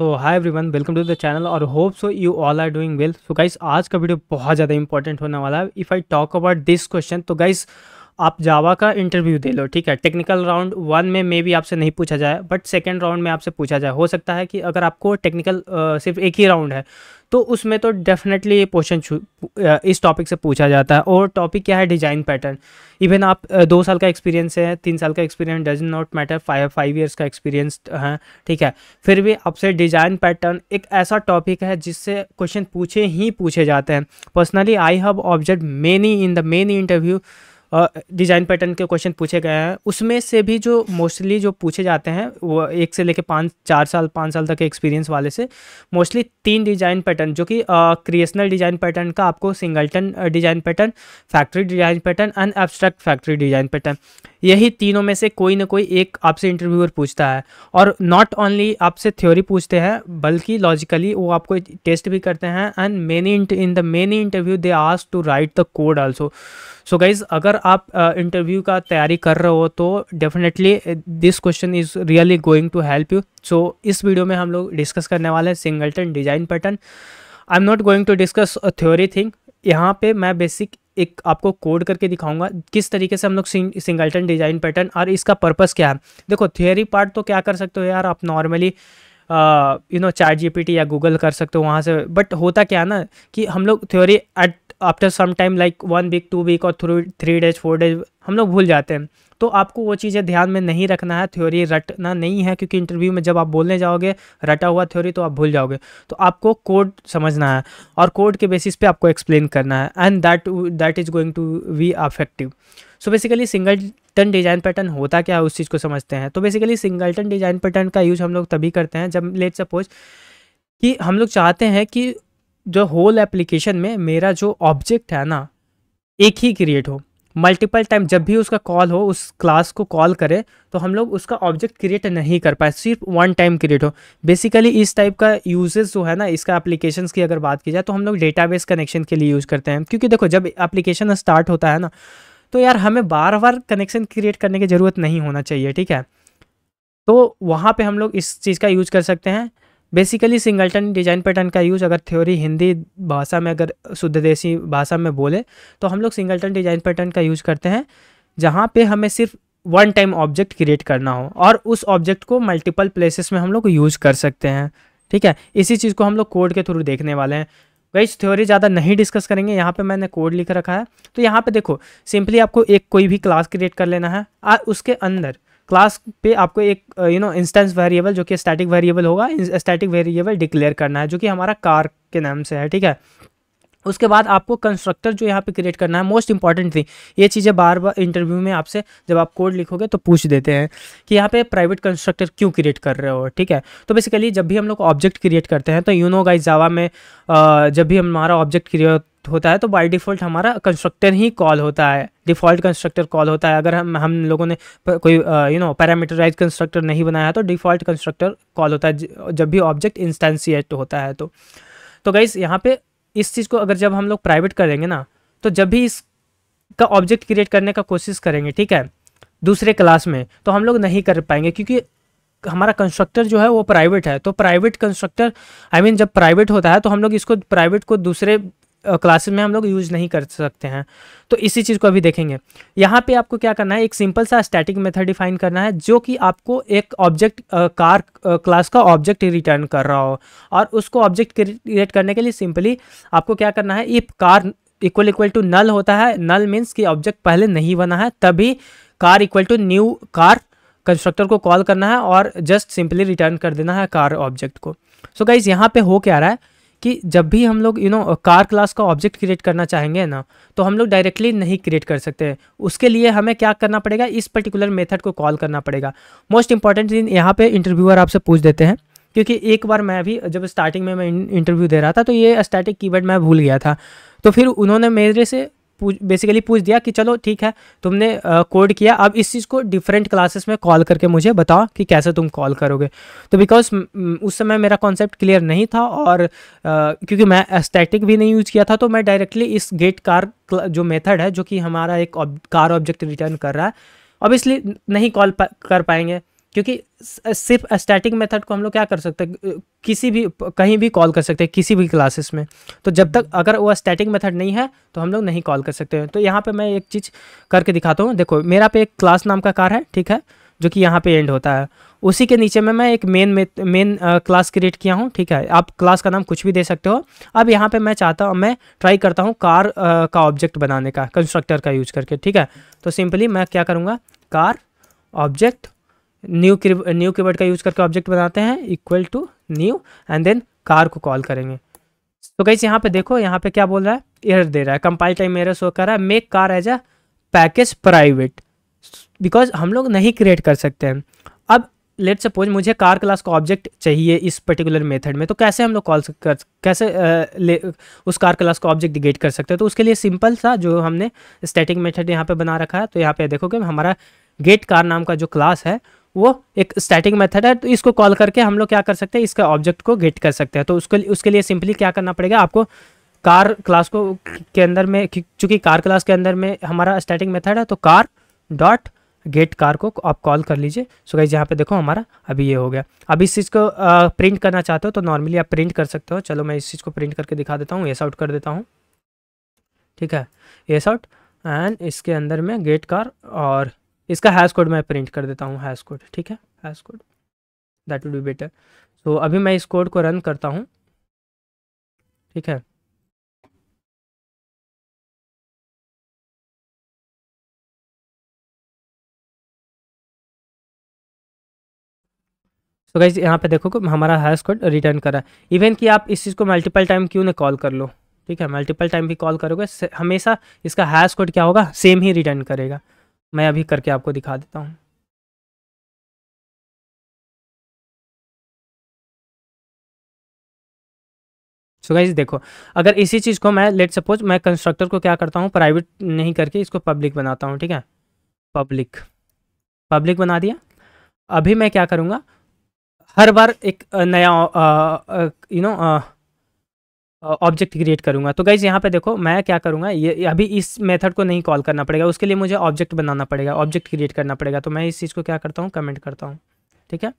so everyone welcome to the channel और hope so you all are doing well so guys आज का video बहुत ज़्यादा important होने वाला है if I talk about this question तो गाइस आप जावा का इंटरव्यू दे लो ठीक है टेक्निकल राउंड वन में मे भी आपसे नहीं पूछा जाए बट सेकेंड राउंड में आपसे पूछा जाए हो सकता है कि अगर आपको टेक्निकल सिर्फ एक ही राउंड है तो उसमें तो डेफिनेटली ये क्वेश्चन इस टॉपिक से पूछा जाता है और टॉपिक क्या है डिजाइन पैटर्न इवन आप दो साल का एक्सपीरियंस है तीन साल का experience does not matter five five years का एक्सपीरियंस है ठीक है फिर भी आपसे डिजाइन पैटर्न एक ऐसा टॉपिक है जिससे क्वेश्चन पूछे ही पूछे जाते हैं personally I have observe many in the many interview design pattern के क्वेश्चन पूछे गए हैं उसमें से भी जो मोस्टली जो पूछे जाते हैं वो एक से लेके पाँच चार साल पाँच साल तक के एक्सपीरियंस वाले से मोस्टली तीन डिज़ाइन पैटर्न जो कि क्रिएशनल डिज़ाइन पैटर्न का आपको singleton design pattern factory design pattern and abstract factory design pattern यही तीनों में से कोई ना कोई एक आपसे इंटरव्यूअर पूछता है और नॉट ओनली आपसे थ्योरी पूछते हैं बल्कि लॉजिकली वो आपको टेस्ट भी करते हैं and many in the many interview they ask to write the code also so guys अगर अगर आप इंटरव्यू का तैयारी कर रहे हो तो definitely this question is really going to help you so इस वीडियो में हम लोग डिस्कस करने वाले हैं singleton design pattern I am not going to discuss theory thing यहाँ पे मैं बेसिक एक आपको कोड करके दिखाऊंगा किस तरीके से हम लोग सिंग, सिंगलटन डिजाइन पैटर्न और इसका पर्पस क्या है देखो थियोरी पार्ट तो क्या कर सकते हो यार आप नॉर्मली यू नो चार जी या गूगल कर सकते हो वहाँ से बट होता क्या है ना कि हम लोग theory at after some time like one week two week और through three days four days हम लोग भूल जाते हैं तो आपको वो चीज़ें ध्यान में नहीं रखना है थ्योरी रटना नहीं है क्योंकि इंटरव्यू में जब आप बोलने जाओगे रटा हुआ थ्योरी तो आप भूल जाओगे तो आपको कोड समझना है और कोड के बेसिस पे आपको एक्सप्लेन करना है and that that is going to be effective so basically singleton design pattern होता क्या है उस चीज़ को समझते हैं तो basically singleton design pattern का यूज़ हम लोग तभी करते हैं जब लेट सपोज कि हम लोग चाहते हैं कि जो होल एप्लीकेशन में मेरा जो ऑब्जेक्ट है ना एक ही क्रिएट हो मल्टीपल टाइम जब भी उसका कॉल हो उस क्लास को कॉल करे तो हम लोग उसका ऑब्जेक्ट क्रिएट नहीं कर पाए सिर्फ वन टाइम क्रिएट हो बेसिकली इस टाइप का यूजेस जो है ना इसका एप्लीकेशंस की अगर बात की जाए तो हम लोग डेटाबेस कनेक्शन के लिए यूज़ करते हैं क्योंकि देखो जब एप्लीकेशन स्टार्ट होता है ना तो यार हमें बार बार कनेक्शन क्रिएट करने की ज़रूरत नहीं होना चाहिए ठीक है तो वहाँ पर हम लोग इस चीज़ का यूज कर सकते हैं बेसिकली सिंगल्टन डिजाइन पैटर्न का यूज़ अगर थ्योरी हिंदी भाषा में अगर शुद्ध देसी भाषा में बोले तो हम लोग सिंगल्टन डिजाइन पैटर्न का यूज़ करते हैं जहाँ पे हमें सिर्फ वन टाइम ऑब्जेक्ट क्रिएट करना हो और उस ऑब्जेक्ट को मल्टीपल प्लेसेस में हम लोग यूज़ कर सकते हैं ठीक है इसी चीज़ को हम लोग कोड के थ्रू देखने वाले हैं वही थ्योरी ज़्यादा नहीं डिस्कस करेंगे यहाँ पे मैंने कोड लिख रखा है तो यहाँ पे देखो सिंपली आपको एक कोई भी क्लास क्रिएट कर लेना है और उसके अंदर क्लास पे आपको एक यू नो इंस्टेंस वेरिएबल जो कि स्टैटिक वेरिएबल होगा स्टैटिक वेरिएबल डिक्लेयर करना है जो कि हमारा कार के नाम से है ठीक है उसके बाद आपको कंस्ट्रक्टर जो यहाँ पे क्रिएट करना है मोस्ट इंपॉर्टेंट थी ये चीज़ें बार बार इंटरव्यू में आपसे जब आप कोड लिखोगे तो पूछ देते हैं कि यहाँ पे प्राइवेट कंस्ट्रक्टर क्यों क्रिएट कर रहे हो ठीक है तो बेसिकली जब भी हम लोग ऑब्जेक्ट क्रिएट करते हैं तो यूनो नो गाइस जावा में जब भी हमारा ऑब्जेक्ट क्रिएट होता है तो बाई डिफ़ॉल्ट हमारा कंस्ट्रक्टर ही कॉल होता है डिफ़ॉल्ट कंस्ट्रक्टर कॉल होता है अगर हम हम लोगों ने कोई यू नो पैरामीटराइज कंस्ट्रक्टर नहीं बनाया तो डिफ़ॉल्ट कंस्ट्रक्टर कॉल होता है जब भी ऑब्जेक्ट इंस्टेंसीट होता है तो तो गाइस यहाँ पे इस चीज़ को अगर जब हम लोग प्राइवेट करेंगे ना तो जब भी इसका ऑब्जेक्ट क्रिएट करने का कोशिश करेंगे ठीक है दूसरे क्लास में तो हम लोग नहीं कर पाएंगे क्योंकि हमारा कंस्ट्रक्टर जो है वो प्राइवेट है तो प्राइवेट कंस्ट्रक्टर आई मीन जब प्राइवेट होता है तो हम लोग इसको प्राइवेट को दूसरे क्लासेस में हम लोग यूज़ नहीं कर सकते हैं तो इसी चीज़ को अभी देखेंगे यहाँ पे आपको क्या करना है एक सिंपल सा स्टैटिक मेथड डिफाइन करना है जो कि आपको एक ऑब्जेक्ट कार क्लास का ऑब्जेक्ट रिटर्न कर रहा हो और उसको ऑब्जेक्ट क्रिएट करने के लिए सिंपली आपको क्या करना है if car equal equal to null होता है नल मीन्स कि ऑब्जेक्ट पहले नहीं बना है तभी car equal to new car constructor को कॉल करना है और जस्ट सिंपली रिटर्न कर देना है कार ऑब्जेक्ट को सो गाइज यहाँ पे हो क्या रहा है कि जब भी हम लोग यू नो कार क्लास का ऑब्जेक्ट क्रिएट करना चाहेंगे ना तो हम लोग डायरेक्टली नहीं क्रिएट कर सकते उसके लिए हमें क्या करना पड़ेगा इस पर्टिकुलर मेथड को कॉल करना पड़ेगा मोस्ट इंपॉर्टेंट चीज यहाँ पे इंटरव्यूअर आपसे पूछ देते हैं क्योंकि एक बार मैं भी जब स्टार्टिंग में मैं इंटरव्यू दे रहा था तो ये स्टैटिक कीवर्ड मैं भूल गया था तो फिर उन्होंने मेरे से पूछ बेसिकली पूछ दिया कि चलो ठीक है तुमने कोड किया अब इस चीज़ को डिफरेंट क्लासेस में कॉल करके मुझे बताओ कि कैसे तुम कॉल करोगे तो बिकॉज उस समय मेरा कॉन्सेप्ट क्लियर नहीं था और uh, क्योंकि मैं एस्थेटिक भी नहीं यूज़ किया था तो मैं डायरेक्टली इस गेट कार जो मेथड है जो कि हमारा एक कार ऑब्जेक्ट रिटर्न कर रहा है ऑब्वियसली नहीं कॉल पा, कर पाएंगे क्योंकि सिर्फ स्टैटिक मेथड को हम लोग क्या कर सकते हैं किसी भी कहीं भी कॉल कर सकते हैं किसी भी क्लासेस में तो जब तक अगर वो स्टैटिक मेथड नहीं है तो हम लोग नहीं कॉल कर सकते हैं तो यहाँ पे मैं एक चीज़ करके दिखाता हूँ देखो मेरा पे एक क्लास नाम का कार है ठीक है जो कि यहाँ पे एंड होता है उसी के नीचे में मैं एक मेन मेन क्लास क्रिएट किया हूँ ठीक है आप क्लास का नाम कुछ भी दे सकते हो अब यहाँ पे मैं चाहता हूँ मैं ट्राई करता हूँ कार आ, का ऑब्जेक्ट बनाने का कंस्ट्रक्टर का यूज करके ठीक है तो सिंपली मैं क्या करूँगा कार ऑब्जेक्ट न्यू की न्यू की का यूज करके ऑब्जेक्ट बनाते हैं equal to new and then car को कॉल करेंगे तो से यहाँ पे देखो यहाँ पे क्या बोल रहा है एयर दे रहा है कंपाइल टाइम एयर शो कर रहा है make car as a package private because हम लोग नहीं क्रिएट कर सकते हैं अब लेट सपोज मुझे कार क्लास का ऑब्जेक्ट चाहिए इस पर्टिकुलर मेथड में तो कैसे हम लोग कॉल कर कैसे आ, ले उस कार क्लास का ऑब्जेक्ट डिगेट कर सकते हैं तो उसके लिए सिंपल सा जो हमने स्टैटिक मेथड यहाँ पे बना रखा है तो यहाँ पे देखोगे हमारा गेट कार नाम का जो क्लास है वो एक स्टैटिक मेथड है तो इसको कॉल करके हम लोग क्या कर सकते हैं इसका ऑब्जेक्ट को गेट कर सकते हैं तो उसके उसके लिए सिंपली क्या करना पड़ेगा आपको कार क्लास को के अंदर में चूंकि कार क्लास के अंदर में हमारा स्टैटिक मेथड है तो कार डॉट गेट कार को आप कॉल कर लीजिए सो गाइज यहाँ पे देखो हमारा अभी ये हो गया अब इस चीज़ को आ, प्रिंट करना चाहते हो तो नॉर्मली आप प्रिंट कर सकते हो चलो मैं इस चीज़ को प्रिंट करके दिखा देता हूँ एस आउट कर देता हूँ ठीक है एस आउट एंड इसके अंदर में गेट कार और इसका हैश कोड मैं प्रिंट कर देता हूँ हैश कोड ठीक है hash code that would be better so अभी मैं इस कोड को रन करता हूँ ठीक है तो गाइज यहाँ पे देखो हमारा हैश कोड रिटर्न करा है इवन कि आप इस चीज़ को मल्टीपल टाइम क्यों ना कॉल कर लो ठीक है मल्टीपल टाइम भी कॉल करोगे हमेशा इसका हैश कोड क्या होगा सेम ही रिटर्न करेगा मैं अभी करके आपको दिखा देता हूँ सो so गाइज देखो अगर इसी चीज़ को मैं लेट सपोज मैं कंस्ट्रक्टर को क्या करता हूँ प्राइवेट नहीं करके इसको पब्लिक बनाता हूँ ठीक है पब्लिक पब्लिक बना दिया अभी मैं क्या करूँगा हर बार एक नया you know you know, object create करूंगा तो गाइज यहाँ पे देखो मैं क्या करूँगा ये अभी इस मेथड को नहीं कॉल करना पड़ेगा उसके लिए मुझे ऑब्जेक्ट बनाना पड़ेगा ऑब्जेक्ट क्रिएट करना पड़ेगा तो मैं इस चीज़ को क्या करता हूँ कमेंट करता हूँ ठीक है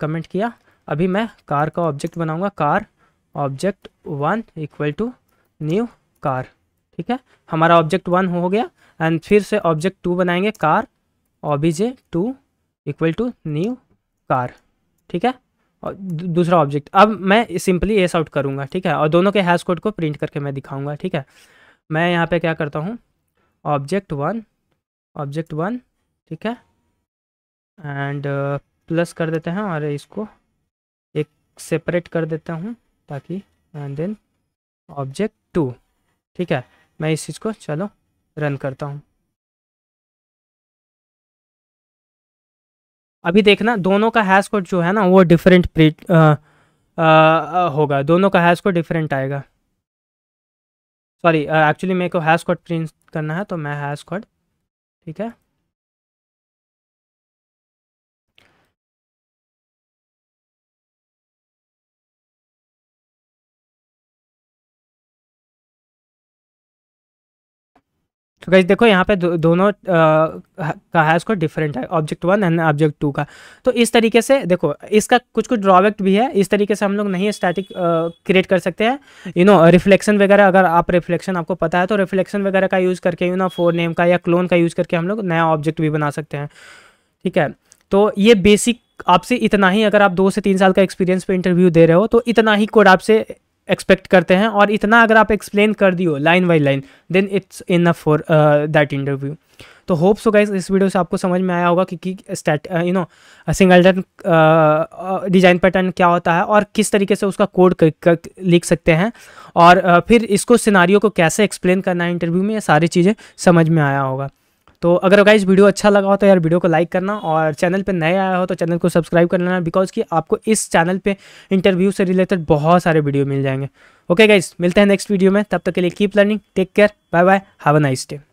कमेंट किया अभी मैं कार का ऑब्जेक्ट बनाऊँगा car object one equal to new car ठीक है हमारा ऑब्जेक्ट वन हो गया एंड फिर से ऑब्जेक्ट टू बनाएंगे car obj two equal to new car ठीक है और दूसरा ऑब्जेक्ट अब मैं सिंपली एस आउट करूँगा ठीक है और दोनों के हैश कोड को प्रिंट करके मैं दिखाऊँगा ठीक है मैं यहाँ पे क्या करता हूँ ऑब्जेक्ट वन ऑब्जेक्ट वन ठीक है एंड प्लस uh, कर देते हैं और इसको एक सेपरेट कर देता हूँ ताकि एंड देन ऑब्जेक्ट टू ठीक है मैं इस चीज़ को चलो रन करता हूँ अभी देखना दोनों का हैश कोड जो है ना वो डिफरेंट प्रिंट होगा दोनों का हैश कोड डिफरेंट आएगा सॉरी एक्चुअली मेरे को हैश कोड प्रिंट करना है तो मैं हैश कोड ठीक है तो कैसे देखो यहाँ पे दो, दोनों का है उसको डिफरेंट है object one and object two का तो इस तरीके से देखो इसका कुछ कुछ ड्रॉबैक भी है इस तरीके से हम लोग नहीं स्टैटिक क्रिएट कर सकते हैं यू नो रिफ्लेक्शन वगैरह अगर आप रिफ्लेक्शन आपको पता है तो रिफ्लेक्शन वगैरह का यूज़ करके यू नो फोर नेम का या क्लोन का यूज़ करके हम लोग नया ऑब्जेक्ट भी बना सकते हैं ठीक है तो ये बेसिक आपसे इतना ही अगर आप दो से तीन साल का एक्सपीरियंस पे इंटरव्यू दे रहे हो तो इतना ही कोड आपसे एक्सपेक्ट करते हैं और इतना अगर आप एक्सप्लेन कर दियो line by line then it's enough for that interview तो होप्स हो गाइज इस वीडियो से आपको समझ में आया होगा कि कि स्टैट you know singleton design pattern क्या होता है और किस तरीके से उसका कोड कर, लिख सकते हैं और uh, फिर इसको सिनारियों को कैसे एक्सप्लेन करना है इंटरव्यू में ये सारी चीज़ें समझ में आया होगा तो अगर गाइज वीडियो अच्छा लगा हो तो यार वीडियो को लाइक करना और चैनल पर नया आया हो तो चैनल को सब्सक्राइब कर लेना बिकॉज कि आपको इस चैनल पर इंटरव्यू से रिलेटेड बहुत सारे वीडियो मिल जाएंगे ओके गाइज मिलते हैं नेक्स्ट वीडियो में तब तक के लिए keep learning take care bye bye have a nice day